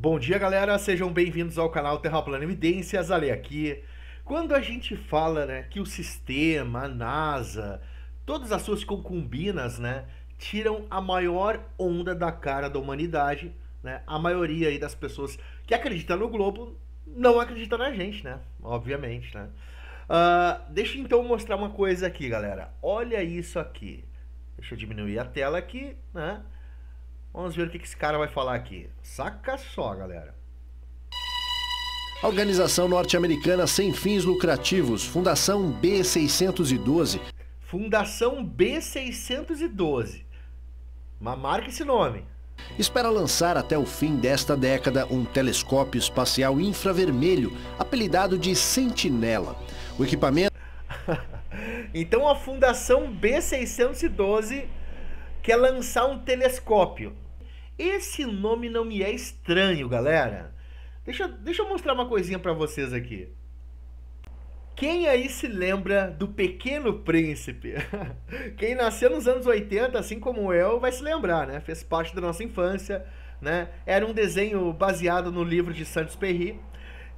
Bom dia, galera. Sejam bem-vindos ao canal Terraplanidências, Ali aqui. Quando a gente fala, né, que o sistema, a NASA, todas as suas concubinas, né, tiram a maior onda da cara da humanidade, né? A maioria aí das pessoas que acredita no globo não acredita na gente, né? Obviamente, né? Uh, deixa eu então mostrar uma coisa aqui, galera. Olha isso aqui. Deixa eu diminuir a tela aqui, né? Vamos ver o que esse cara vai falar aqui. Saca só, galera. A organização norte-americana sem fins lucrativos, Fundação B612. Fundação B612. Marque esse nome. Espera lançar até o fim desta década um telescópio espacial infravermelho, apelidado de Sentinela. O equipamento. então a Fundação B612 que é lançar um telescópio. Esse nome não me é estranho, galera. Deixa, deixa eu mostrar uma coisinha para vocês aqui. Quem aí se lembra do Pequeno Príncipe? Quem nasceu nos anos 80, assim como eu, vai se lembrar, né? Fez parte da nossa infância, né? Era um desenho baseado no livro de Santos Perry.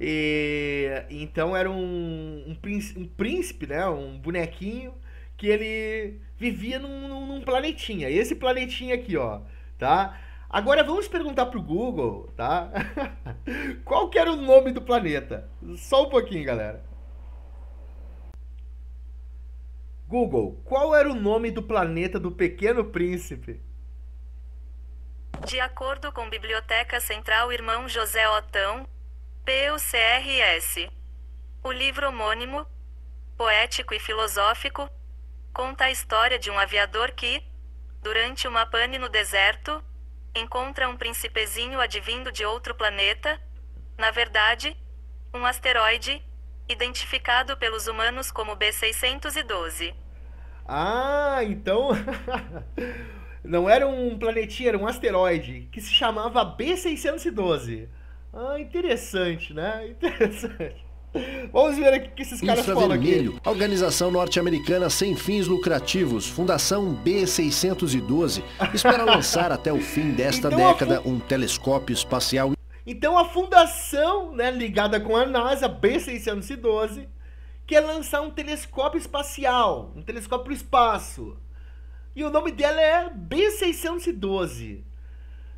E, então era um, um, príncipe, um príncipe, né? Um bonequinho que ele vivia num, num, num planetinha. Esse planetinha aqui, ó, tá? Agora vamos perguntar pro Google, tá? Qual que era o nome do planeta? Só um pouquinho, galera. Google, qual era o nome do planeta do Pequeno Príncipe? De acordo com Biblioteca Central Irmão José Otão, PUCRS. O livro homônimo, poético e filosófico, conta a história de um aviador que, durante uma pane no deserto, encontra um príncipezinho advindo de outro planeta, na verdade, um asteroide, identificado pelos humanos como B612. Ah, então não era um planetinha, era um asteroide que se chamava B612. Ah, interessante, né? Interessante. Vamos ver aqui o que esses caras falam Vermelho, aqui. Organização norte-americana sem fins lucrativos, Fundação B612, espera lançar até o fim desta então década um telescópio espacial. Então a fundação, né, ligada com a NASA, B612, quer lançar um telescópio espacial, um telescópio para o espaço. E o nome dela é B612.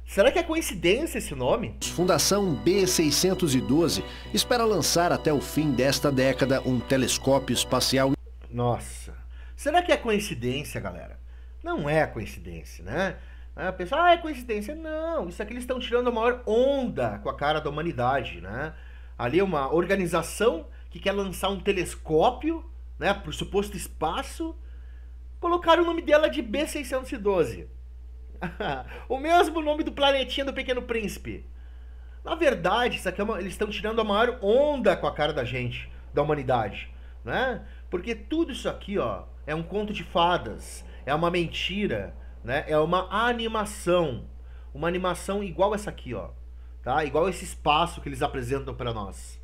Será que é coincidência esse nome? Fundação B612 espera lançar até o fim desta década um telescópio espacial. Nossa, será que é coincidência, galera? Não é coincidência, né? A ah, pessoa, ah, é coincidência. Não, isso aqui eles estão tirando a maior onda com a cara da humanidade, né? Ali é uma organização que quer lançar um telescópio, né, para o suposto espaço, colocaram o nome dela de B612. o mesmo nome do planetinha do Pequeno Príncipe. Na verdade, isso aqui é uma, eles estão tirando a maior onda com a cara da gente, da humanidade, né? Porque tudo isso aqui, ó, é um conto de fadas, é uma mentira, né? É uma animação, uma animação igual essa aqui, ó, tá? Igual esse espaço que eles apresentam para nós,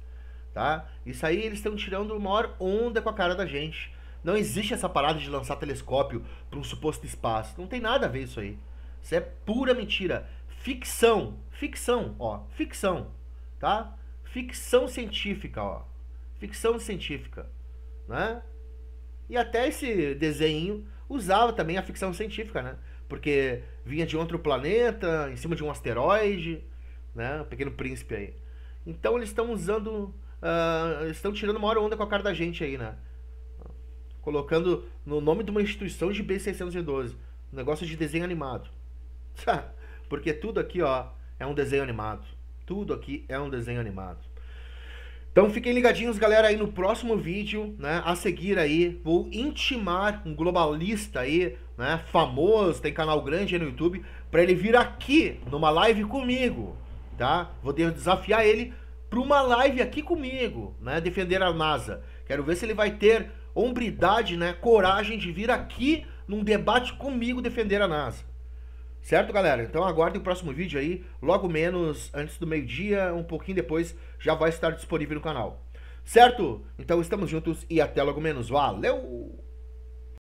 tá? Isso aí eles estão tirando a maior onda com a cara da gente. Não existe essa parada de lançar telescópio para um suposto espaço. Não tem nada a ver isso aí. Isso é pura mentira. Ficção, ficção, ó, ficção, tá? Ficção científica, ó. Ficção científica, né? E até esse desenho usava também a ficção científica, né? Porque vinha de outro planeta, em cima de um asteroide, né? O Pequeno Príncipe aí. Então eles estão usando, uh, estão tirando uma hora onda com a cara da gente aí, né? Colocando no nome de uma instituição de B612, um negócio de desenho animado. Porque tudo aqui, ó, é um desenho animado. Tudo aqui é um desenho animado. Então fiquem ligadinhos, galera, aí no próximo vídeo, né? A seguir aí, vou intimar um globalista aí, né? Famoso, tem canal grande aí no YouTube, para ele vir aqui numa live comigo, tá? Vou desafiar ele para uma live aqui comigo, né? Defender a NASA. Quero ver se ele vai ter hombridade, né? Coragem de vir aqui num debate comigo defender a NASA. Certo, galera? Então aguardem o próximo vídeo aí, logo menos antes do meio-dia, um pouquinho depois, já vai estar disponível no canal. Certo? Então estamos juntos e até logo menos. Valeu!